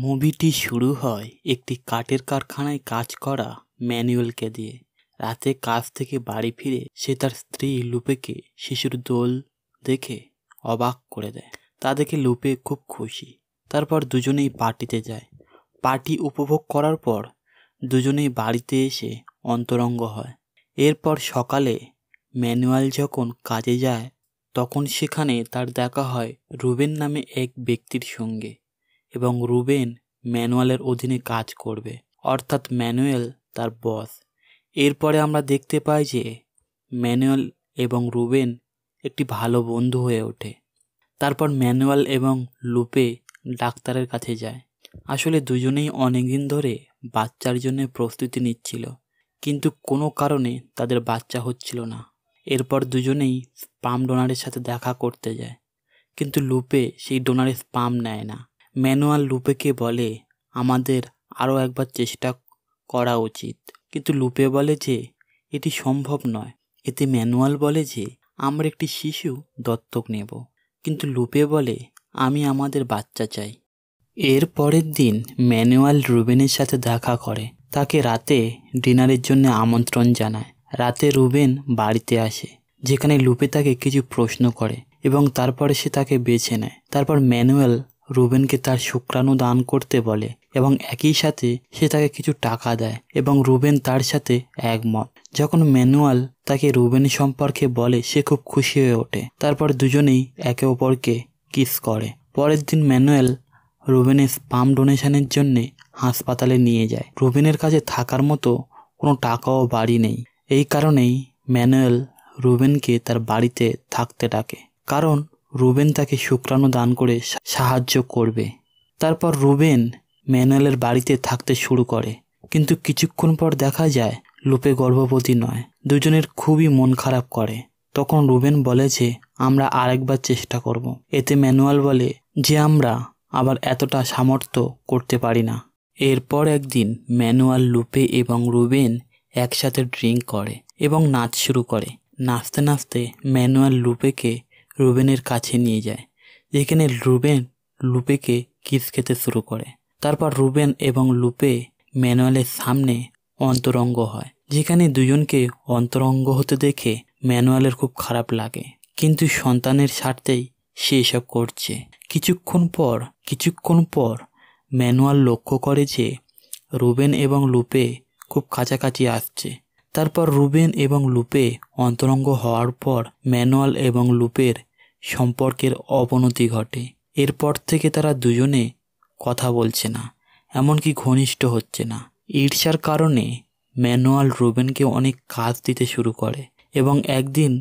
মুভিটি শুরু হয় একটি কাঠের কারখানায় কাজ করা ম্যানুয়েলকে দিয়ে রাতে কাজ থেকে বাড়ি ফিরে সে তার স্ত্রী লুপেকে শিশুর দোল দেখে অবাক করে দেয় তা দেখে লুপে খুব খুশি তারপর দুজনেই পার্টিতে যায় পার্টি উপভোগ করার পর দুজনেই বাড়িতে এসে অন্তরঙ্গ হয় এরপর সকালে ম্যানুয়াল যখন কাজে যায় তখন সেখানে তার দেখা হয় রুবেন নামে এক ব্যক্তির সঙ্গে এবং রুবেন ম্যানুয়ালের অধীনে কাজ করবে অর্থাৎ ম্যানুয়েল তার বস এরপরে আমরা দেখতে পাই যে ম্যানুয়াল এবং রুবেন একটি ভালো বন্ধু হয়ে ওঠে তারপর ম্যানুয়াল এবং লুপে ডাক্তারের কাছে যায় আসলে দুজনেই অনেকদিন ধরে বাচ্চার জন্য প্রস্তুতি নিচ্ছিল কিন্তু কোনো কারণে তাদের বাচ্চা হচ্ছিল না এরপর দুজনেই স্পাম ডোনারের সাথে দেখা করতে যায় কিন্তু লুপে সেই ডোনারের স্পাম নেয় না ম্যানুয়াল লুপেকে বলে আমাদের আরও একবার চেষ্টা করা উচিত কিন্তু লুপে বলে যে এটি সম্ভব নয় এতে ম্যানুয়াল বলে যে আমরা একটি শিশু দত্তক নেব কিন্তু লুপে বলে আমি আমাদের বাচ্চা চাই এর পরের দিন ম্যানুয়াল রুবেনের সাথে দেখা করে তাকে রাতে ডিনারের জন্য আমন্ত্রণ জানায় রাতে রুবেন বাড়িতে আসে যেখানে লুপে তাকে কিছু প্রশ্ন করে এবং তারপরে সে তাকে বেছে নেয় তারপর ম্যানুয়াল রুবেনকে তার শুক্রাণু দান করতে বলে এবং একই সাথে সে তাকে কিছু টাকা দেয় এবং রুবেন তার সাথে একমত যখন ম্যানুয়াল তাকে রুবেন সম্পর্কে বলে সে খুব খুশি হয়ে ওঠে তারপর দুজনেই একে অপরকে কিস করে পরের দিন ম্যানুয়াল রুবেনের স্পাম ডোনেশনের জন্যে হাসপাতালে নিয়ে যায় রুবেনের কাছে থাকার মতো কোনো টাকাও বাড়ি নেই এই কারণেই ম্যানুয়াল রুবেনকে তার বাড়িতে থাকতে ডাকে কারণ রুবেন তাকে শুক্রাণু দান করে সাহায্য করবে তারপর রুবেন ম্যানুয়েলের বাড়িতে থাকতে শুরু করে কিন্তু কিছুক্ষণ পর দেখা যায় লুপে গর্ভবতী নয় দুজনের খুবই মন খারাপ করে তখন রুবেন বলে যে আমরা আরেকবার চেষ্টা করব। এতে ম্যানুয়াল বলে যে আমরা আবার এতটা সামর্থ্য করতে পারি না এরপর একদিন ম্যানুয়াল লুপে এবং রুবেন একসাথে ড্রিঙ্ক করে এবং নাচ শুরু করে নাচতে নাচতে ম্যানুয়াল লুপেকে রুবেনের কাছে নিয়ে যায় যেখানে রুবেন লুপেকে কিস খেতে শুরু করে তারপর রুবেন এবং লুপে ম্যানুয়ালের সামনে অন্তরঙ্গ হয় যেখানে দুজনকে অন্তরঙ্গ হতে দেখে ম্যানুয়ালের খুব খারাপ লাগে কিন্তু সন্তানের স্বার্থেই সে এসব করছে কিছুক্ষণ পর কিছুক্ষণ পর ম্যানুয়াল লক্ষ্য করে যে রুবেন এবং লুপে খুব কাছাকাছি আসছে তারপর রুবেন এবং লুপে অন্তরঙ্গ হওয়ার পর ম্যানুয়াল এবং লুপের সম্পর্কের অবনতি ঘটে এরপর থেকে তারা দুজনে কথা বলছে না এমনকি ঘনিষ্ঠ হচ্ছে না ঈর্ষার কারণে ম্যানুয়াল রুবেনকে অনেক কাজ দিতে শুরু করে এবং একদিন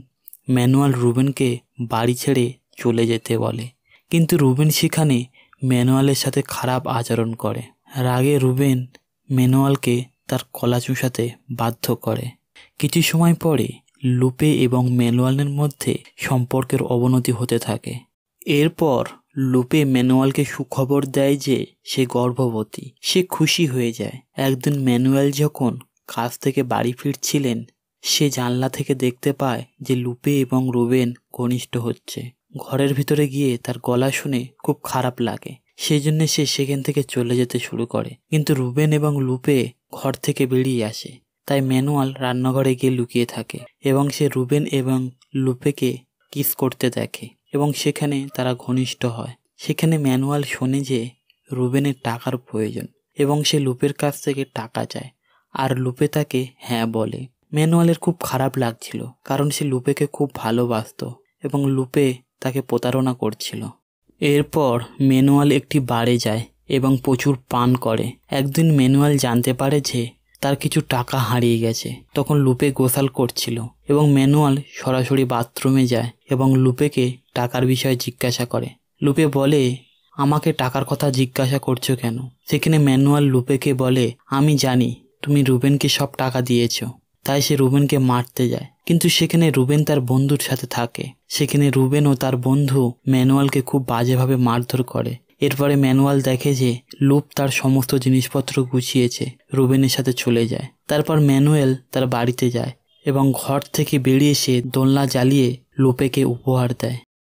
ম্যানুয়াল রুবেনকে বাড়ি ছেড়ে চলে যেতে বলে কিন্তু রুবেন সেখানে ম্যানুয়ালের সাথে খারাপ আচরণ করে রাগে রুবেন ম্যানুয়ালকে তার কলা চুষাতে বাধ্য করে কিছু সময় পরে লুপে এবং ম্যানুয়ালের মধ্যে সম্পর্কের অবনতি হতে থাকে এরপর লুপে ম্যানুয়ালকে সুখবর দেয় যে সে গর্ভবতী সে খুশি হয়ে যায় একদিন ম্যানুয়াল যখন কাজ থেকে বাড়ি ফিরছিলেন সে জানলা থেকে দেখতে পায় যে লুপে এবং রুবেন ঘনিষ্ঠ হচ্ছে ঘরের ভিতরে গিয়ে তার গলা শুনে খুব খারাপ লাগে সেই জন্য সে সেখান থেকে চলে যেতে শুরু করে কিন্তু রুবেন এবং লুপে ঘর থেকে বেরিয়ে আসে তাই ম্যানুয়াল রান্নাঘরে গিয়ে লুকিয়ে থাকে এবং সে রুবেন এবং লুপেকে কিস করতে দেখে এবং সেখানে তারা ঘনিষ্ঠ হয় সেখানে ম্যানুয়াল শোনে যে রুবেনের টাকার প্রয়োজন এবং সে লুপের কাছ থেকে টাকা চায় আর লুপে তাকে হ্যাঁ বলে ম্যানুয়ালের খুব খারাপ লাগছিল কারণ সে লুপেকে খুব ভালোবাসত এবং লুপে তাকে প্রতারণা করছিল এরপর ম্যানুয়াল একটি বারে যায় এবং প্রচুর পান করে একদিন ম্যানুয়াল জানতে পারে যে তার কিছু টাকা হারিয়ে গেছে তখন লুপে গোসাল করছিল এবং ম্যানুয়াল সরাসরি বাথরুমে যায় এবং লুপেকে টাকার বিষয়ে জিজ্ঞাসা করে লুপে বলে আমাকে টাকার কথা জিজ্ঞাসা করছো কেন সেখানে ম্যানুয়াল লুপেকে বলে আমি জানি তুমি রুবেনকে সব টাকা দিয়েছ তাই সে রুবেনকে মারতে যায় কিন্তু সেখানে রুবেন তার বন্ধুর সাথে থাকে সেখানে রুবেন ও তার বন্ধু ম্যানুয়ালকে খুব বাজেভাবে মারধর করে এরপরে ম্যানুয়াল দেখে যে লুপ তার সমস্ত জিনিসপত্র গুছিয়েছে রুবেনের সাথে চলে যায় তারপর ম্যানুয়েল তার বাড়িতে যায় এবং ঘর থেকে বেরিয়ে এসে দোলনা জ্বালিয়ে লোপেকে উপহার দেয়